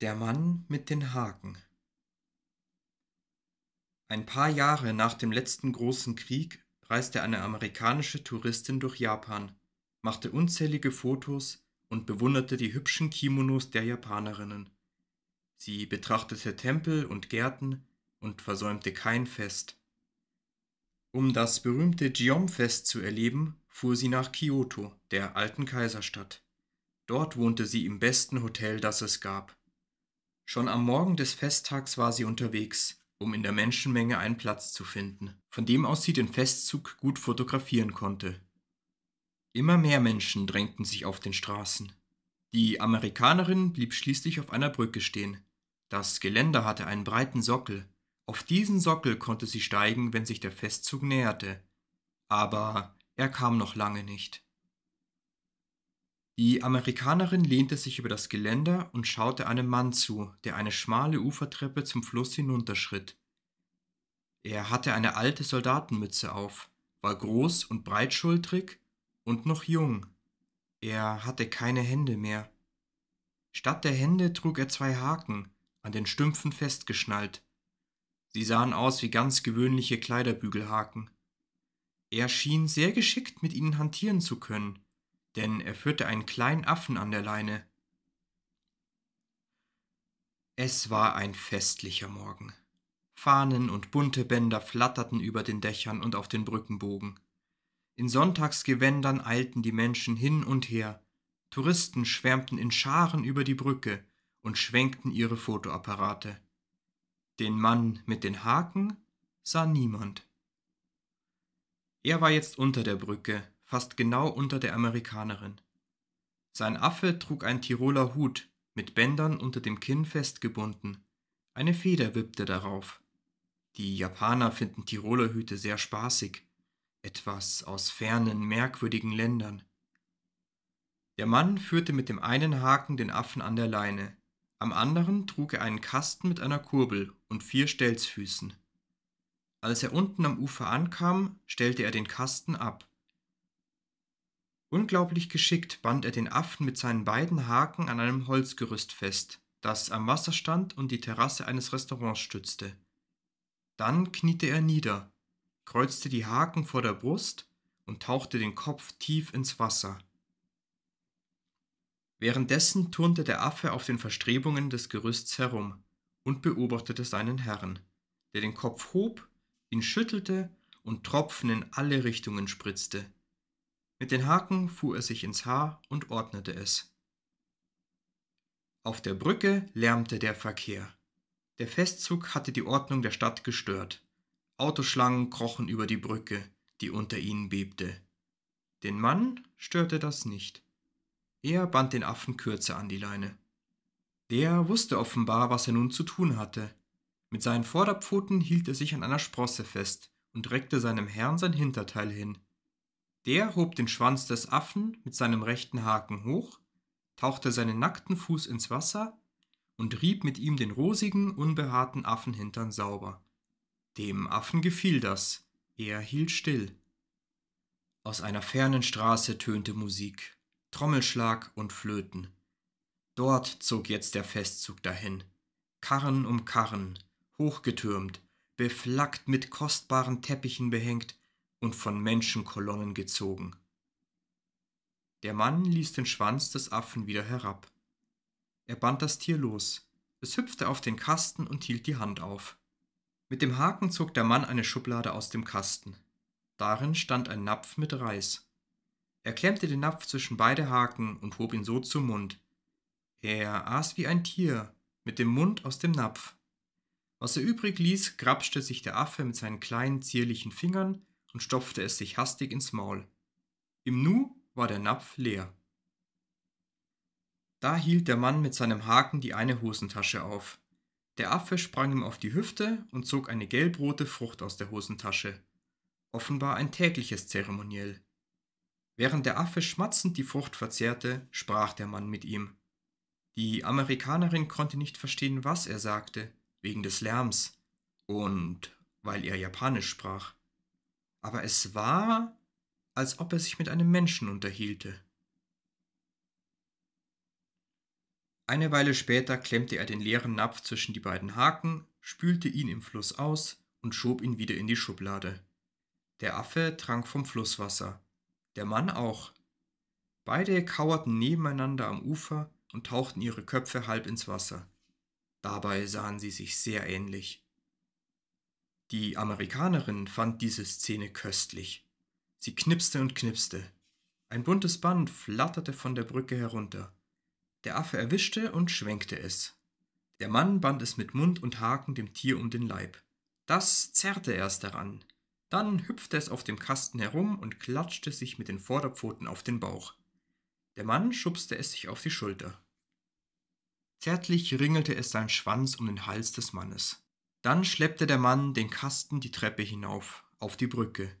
Der Mann mit den Haken Ein paar Jahre nach dem letzten großen Krieg reiste eine amerikanische Touristin durch Japan, machte unzählige Fotos und bewunderte die hübschen Kimonos der Japanerinnen. Sie betrachtete Tempel und Gärten und versäumte kein Fest. Um das berühmte jiom fest zu erleben, fuhr sie nach Kyoto, der alten Kaiserstadt. Dort wohnte sie im besten Hotel, das es gab. Schon am Morgen des Festtags war sie unterwegs, um in der Menschenmenge einen Platz zu finden, von dem aus sie den Festzug gut fotografieren konnte. Immer mehr Menschen drängten sich auf den Straßen. Die Amerikanerin blieb schließlich auf einer Brücke stehen. Das Geländer hatte einen breiten Sockel. Auf diesen Sockel konnte sie steigen, wenn sich der Festzug näherte. Aber er kam noch lange nicht. Die Amerikanerin lehnte sich über das Geländer und schaute einem Mann zu, der eine schmale Ufertreppe zum Fluss hinunterschritt. Er hatte eine alte Soldatenmütze auf, war groß und breitschultrig und noch jung. Er hatte keine Hände mehr. Statt der Hände trug er zwei Haken, an den Stümpfen festgeschnallt. Sie sahen aus wie ganz gewöhnliche Kleiderbügelhaken. Er schien sehr geschickt mit ihnen hantieren zu können, denn er führte einen kleinen Affen an der Leine. Es war ein festlicher Morgen. Fahnen und bunte Bänder flatterten über den Dächern und auf den Brückenbogen. In Sonntagsgewändern eilten die Menschen hin und her, Touristen schwärmten in Scharen über die Brücke und schwenkten ihre Fotoapparate. Den Mann mit den Haken sah niemand. Er war jetzt unter der Brücke, fast genau unter der Amerikanerin. Sein Affe trug einen Tiroler Hut, mit Bändern unter dem Kinn festgebunden. Eine Feder wippte darauf. Die Japaner finden Tiroler Hüte sehr spaßig, etwas aus fernen, merkwürdigen Ländern. Der Mann führte mit dem einen Haken den Affen an der Leine, am anderen trug er einen Kasten mit einer Kurbel und vier Stelzfüßen. Als er unten am Ufer ankam, stellte er den Kasten ab. Unglaublich geschickt band er den Affen mit seinen beiden Haken an einem Holzgerüst fest, das am Wasser stand und die Terrasse eines Restaurants stützte. Dann kniete er nieder, kreuzte die Haken vor der Brust und tauchte den Kopf tief ins Wasser. Währenddessen turnte der Affe auf den Verstrebungen des Gerüsts herum und beobachtete seinen Herrn, der den Kopf hob, ihn schüttelte und Tropfen in alle Richtungen spritzte. Mit den Haken fuhr er sich ins Haar und ordnete es. Auf der Brücke lärmte der Verkehr. Der Festzug hatte die Ordnung der Stadt gestört. Autoschlangen krochen über die Brücke, die unter ihnen bebte. Den Mann störte das nicht. Er band den Affen kürzer an die Leine. Der wusste offenbar, was er nun zu tun hatte. Mit seinen Vorderpfoten hielt er sich an einer Sprosse fest und reckte seinem Herrn sein Hinterteil hin. Der hob den Schwanz des Affen mit seinem rechten Haken hoch, tauchte seinen nackten Fuß ins Wasser und rieb mit ihm den rosigen, unbehaarten Affenhintern sauber. Dem Affen gefiel das, er hielt still. Aus einer fernen Straße tönte Musik, Trommelschlag und Flöten. Dort zog jetzt der Festzug dahin, Karren um Karren, hochgetürmt, beflackt mit kostbaren Teppichen behängt, und von Menschenkolonnen gezogen. Der Mann ließ den Schwanz des Affen wieder herab. Er band das Tier los. Es hüpfte auf den Kasten und hielt die Hand auf. Mit dem Haken zog der Mann eine Schublade aus dem Kasten. Darin stand ein Napf mit Reis. Er klemmte den Napf zwischen beide Haken und hob ihn so zum Mund. Er aß wie ein Tier, mit dem Mund aus dem Napf. Was er übrig ließ, grapschte sich der Affe mit seinen kleinen zierlichen Fingern und stopfte es sich hastig ins Maul. Im Nu war der Napf leer. Da hielt der Mann mit seinem Haken die eine Hosentasche auf. Der Affe sprang ihm auf die Hüfte und zog eine gelbrote Frucht aus der Hosentasche. Offenbar ein tägliches Zeremoniell. Während der Affe schmatzend die Frucht verzehrte, sprach der Mann mit ihm. Die Amerikanerin konnte nicht verstehen, was er sagte, wegen des Lärms und weil er Japanisch sprach aber es war, als ob er sich mit einem Menschen unterhielte. Eine Weile später klemmte er den leeren Napf zwischen die beiden Haken, spülte ihn im Fluss aus und schob ihn wieder in die Schublade. Der Affe trank vom Flusswasser, der Mann auch. Beide kauerten nebeneinander am Ufer und tauchten ihre Köpfe halb ins Wasser. Dabei sahen sie sich sehr ähnlich. Die Amerikanerin fand diese Szene köstlich. Sie knipste und knipste. Ein buntes Band flatterte von der Brücke herunter. Der Affe erwischte und schwenkte es. Der Mann band es mit Mund und Haken dem Tier um den Leib. Das zerrte erst daran. Dann hüpfte es auf dem Kasten herum und klatschte sich mit den Vorderpfoten auf den Bauch. Der Mann schubste es sich auf die Schulter. Zärtlich ringelte es seinen Schwanz um den Hals des Mannes. Dann schleppte der Mann den Kasten die Treppe hinauf, auf die Brücke.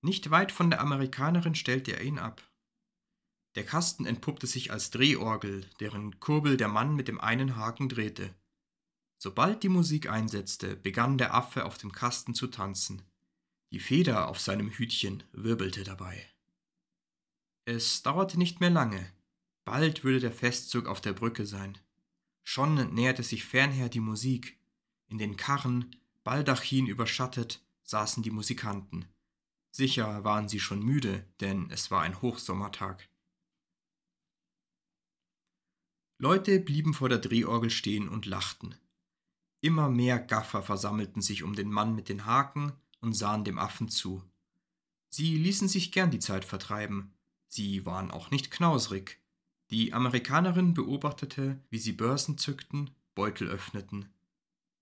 Nicht weit von der Amerikanerin stellte er ihn ab. Der Kasten entpuppte sich als Drehorgel, deren Kurbel der Mann mit dem einen Haken drehte. Sobald die Musik einsetzte, begann der Affe auf dem Kasten zu tanzen. Die Feder auf seinem Hütchen wirbelte dabei. Es dauerte nicht mehr lange. Bald würde der Festzug auf der Brücke sein. Schon näherte sich fernher die Musik, in den Karren, Baldachin überschattet, saßen die Musikanten. Sicher waren sie schon müde, denn es war ein Hochsommertag. Leute blieben vor der Drehorgel stehen und lachten. Immer mehr Gaffer versammelten sich um den Mann mit den Haken und sahen dem Affen zu. Sie ließen sich gern die Zeit vertreiben. Sie waren auch nicht knausrig. Die Amerikanerin beobachtete, wie sie Börsen zückten, Beutel öffneten.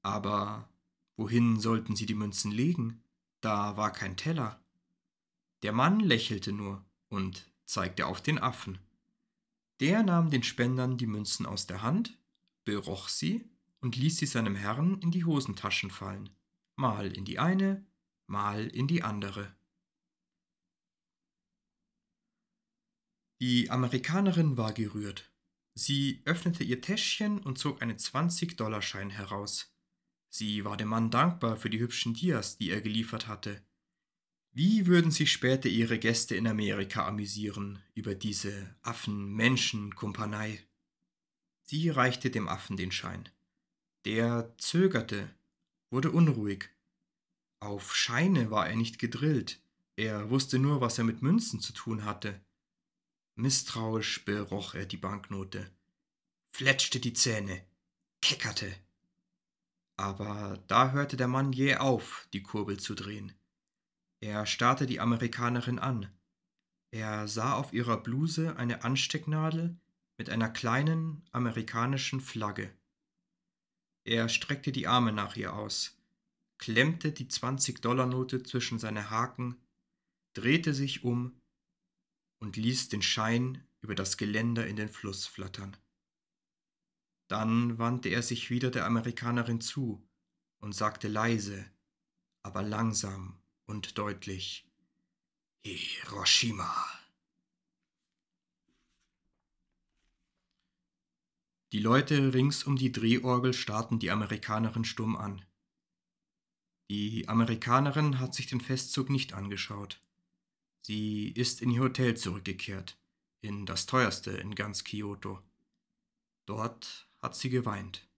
Aber wohin sollten sie die Münzen legen? Da war kein Teller. Der Mann lächelte nur und zeigte auf den Affen. Der nahm den Spendern die Münzen aus der Hand, beroch sie und ließ sie seinem Herrn in die Hosentaschen fallen, mal in die eine, mal in die andere. Die Amerikanerin war gerührt. Sie öffnete ihr Täschchen und zog einen 20-Dollarschein heraus. Sie war dem Mann dankbar für die hübschen Dias, die er geliefert hatte. Wie würden sich später ihre Gäste in Amerika amüsieren über diese Affen-Menschen-Kumpanei? Sie reichte dem Affen den Schein. Der zögerte, wurde unruhig. Auf Scheine war er nicht gedrillt, er wusste nur, was er mit Münzen zu tun hatte. Misstrauisch beroch er die Banknote, fletschte die Zähne, keckerte. Aber da hörte der Mann jäh auf, die Kurbel zu drehen. Er starrte die Amerikanerin an. Er sah auf ihrer Bluse eine Anstecknadel mit einer kleinen amerikanischen Flagge. Er streckte die Arme nach ihr aus, klemmte die 20-Dollar-Note zwischen seine Haken, drehte sich um und ließ den Schein über das Geländer in den Fluss flattern. Dann wandte er sich wieder der Amerikanerin zu und sagte leise, aber langsam und deutlich Hiroshima. Die Leute rings um die Drehorgel starrten die Amerikanerin stumm an. Die Amerikanerin hat sich den Festzug nicht angeschaut. Sie ist in ihr Hotel zurückgekehrt, in das teuerste in ganz Kyoto. Dort hat sie geweint.